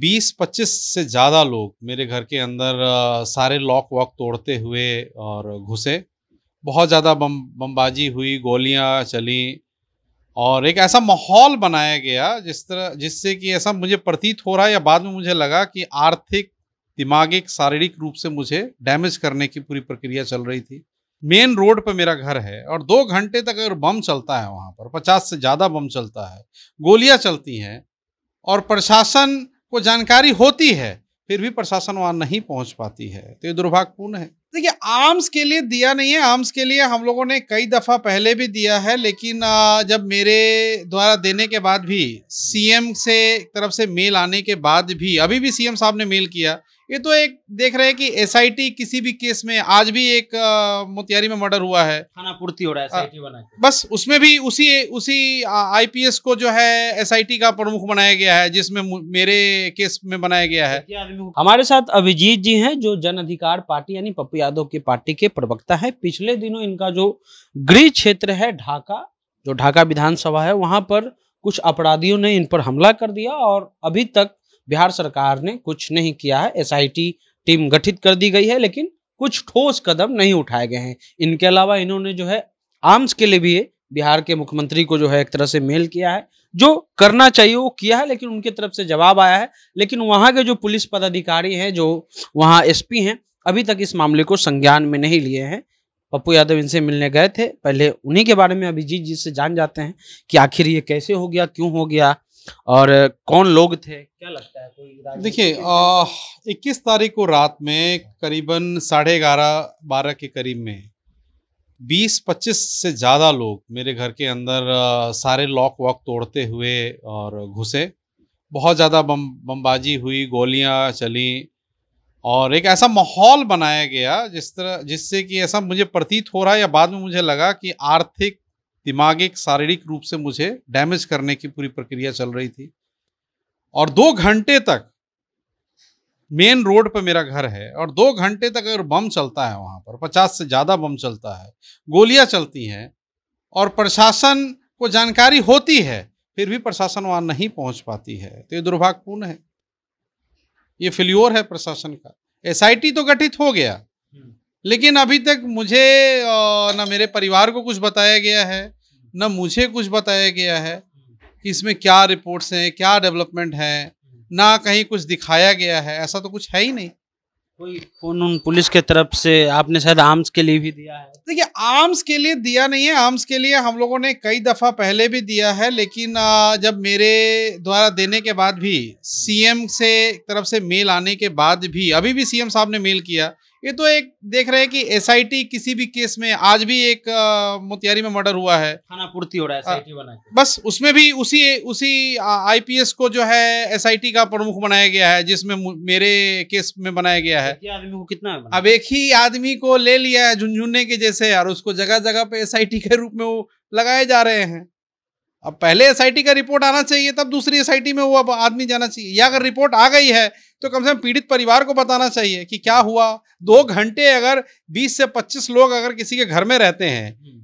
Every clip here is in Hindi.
20-25 से ज़्यादा लोग मेरे घर के अंदर सारे लॉक वॉक तोड़ते हुए और घुसे बहुत ज़्यादा बम बमबाजी हुई गोलियां चली और एक ऐसा माहौल बनाया गया जिस तरह जिससे कि ऐसा मुझे प्रतीत हो रहा है या बाद में मुझे लगा कि आर्थिक दिमागिक शारीरिक रूप से मुझे डैमेज करने की पूरी प्रक्रिया चल रही थी मेन रोड पर मेरा घर है और दो घंटे तक अगर बम चलता है वहाँ पर पचास से ज़्यादा बम चलता है गोलियाँ चलती हैं और प्रशासन को जानकारी होती है फिर भी प्रशासन वहां नहीं पहुंच पाती है तो ये दुर्भाग्यपूर्ण है देखिए आर्म्स के लिए दिया नहीं है आर्म्स के लिए हम लोगों ने कई दफ़ा पहले भी दिया है लेकिन जब मेरे द्वारा देने के बाद भी सीएम से तरफ से मेल आने के बाद भी अभी भी सीएम साहब ने मेल किया ये तो एक देख रहे हैं कि एसआईटी किसी भी केस में आज भी एक मोतिहारी में मर्डर हुआ है थाना पूर्ति हो रहा है एसआईटी हाँ। बना बस उसमें भी उसी उसी आईपीएस को जो है एसआईटी का प्रमुख बनाया गया है जिसमें मेरे केस में बनाया गया है हमारे साथ अभिजीत जी हैं जो जन अधिकार पार्टी यानी पप्पू यादव की पार्टी के प्रवक्ता है पिछले दिनों इनका जो गृह क्षेत्र है ढाका जो ढाका विधानसभा है वहां पर कुछ अपराधियों ने इन पर हमला कर दिया और अभी तक बिहार सरकार ने कुछ नहीं किया है एसआईटी टीम गठित कर दी गई है लेकिन कुछ ठोस कदम नहीं उठाए गए हैं इनके अलावा इन्होंने जो है आर्म्स के लिए भी बिहार के मुख्यमंत्री को जो है एक तरह से मेल किया है जो करना चाहिए वो किया है लेकिन उनके तरफ से जवाब आया है लेकिन वहाँ के जो पुलिस पदाधिकारी हैं जो वहाँ एसपी हैं अभी तक इस मामले को संज्ञान में नहीं लिए हैं पप्पू यादव इनसे मिलने गए थे पहले उन्हीं के बारे में अभिजीत जी से जान जाते हैं कि आखिर ये कैसे हो गया क्यों हो गया और कौन लोग थे क्या लगता है कोई देखिए इक्कीस तारीख को रात में करीबन साढ़े ग्यारह बारह के करीब में बीस पच्चीस से ज़्यादा लोग मेरे घर के अंदर सारे लॉक वॉक तोड़ते हुए और घुसे बहुत ज़्यादा बम बमबाजी हुई गोलियां चली और एक ऐसा माहौल बनाया गया जिस तरह जिससे कि ऐसा मुझे प्रतीत हो रहा है या बाद में मुझे लगा कि आर्थिक दिमागिक शारीरिक रूप से मुझे डैमेज करने की पूरी प्रक्रिया चल रही थी और दो घंटे तक मेन रोड पर मेरा घर है और दो घंटे तक अगर बम चलता है वहाँ पर पचास से ज़्यादा बम चलता है गोलियाँ चलती हैं और प्रशासन को जानकारी होती है फिर भी प्रशासन वहाँ नहीं पहुँच पाती है तो ये दुर्भाग्यपूर्ण है ये फेल्योर है प्रशासन का एसआईटी तो गठित हो गया लेकिन अभी तक मुझे ना मेरे परिवार को कुछ बताया गया है ना मुझे कुछ बताया गया है कि इसमें क्या रिपोर्ट्स हैं क्या डेवलपमेंट है ना कहीं कुछ दिखाया गया है ऐसा तो कुछ है ही नहीं कोई फोन उन पुलिस के तरफ से आपने शायद आर्म्स के लिए भी दिया है देखिए आर्म्स के लिए दिया नहीं है आर्म्स के लिए हम लोगों ने कई दफ़ा पहले भी दिया है लेकिन जब मेरे द्वारा देने के बाद भी सीएम से तरफ से मेल आने के बाद भी अभी भी सीएम साहब ने मेल किया ये तो एक देख रहे हैं कि एसआईटी किसी भी केस में आज भी एक मोतिहारी में मर्डर हुआ है थाना पूर्ति हो रहा है एसआईटी बना के। बस उसमें भी उसी उसी आईपीएस को जो है एसआईटी का प्रमुख बनाया गया है जिसमें मेरे केस में बनाया गया है आदमी को कितना अब एक ही आदमी को ले लिया है झुंझुनने के जैसे और उसको जगह जगह पे एस के रूप में वो लगाए जा रहे हैं अब पहले एस का रिपोर्ट आना चाहिए तब दूसरी एस में वो अब आदमी जाना चाहिए या अगर रिपोर्ट आ गई है तो कम से कम पीड़ित परिवार को बताना चाहिए कि क्या हुआ दो घंटे अगर 20 से 25 लोग अगर किसी के घर में रहते हैं हम्म।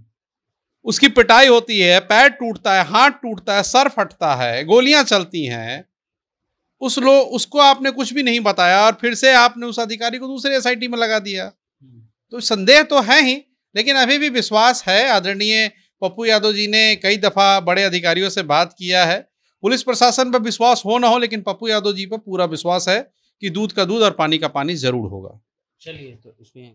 उसकी पिटाई होती है पैर टूटता है हाथ टूटता है सर फटता है गोलियां चलती हैं उस लो उसको आपने कुछ भी नहीं बताया और फिर से आपने उस अधिकारी को दूसरे एस में लगा दिया हम्म। तो संदेह तो है ही लेकिन अभी भी विश्वास है आदरणीय पप्पू यादव जी ने कई दफ़ा बड़े अधिकारियों से बात किया है पुलिस प्रशासन पर विश्वास हो ना हो लेकिन पप्पू यादव जी पर पूरा विश्वास है कि दूध का दूध और पानी का पानी जरूर होगा चलिए तो इसमें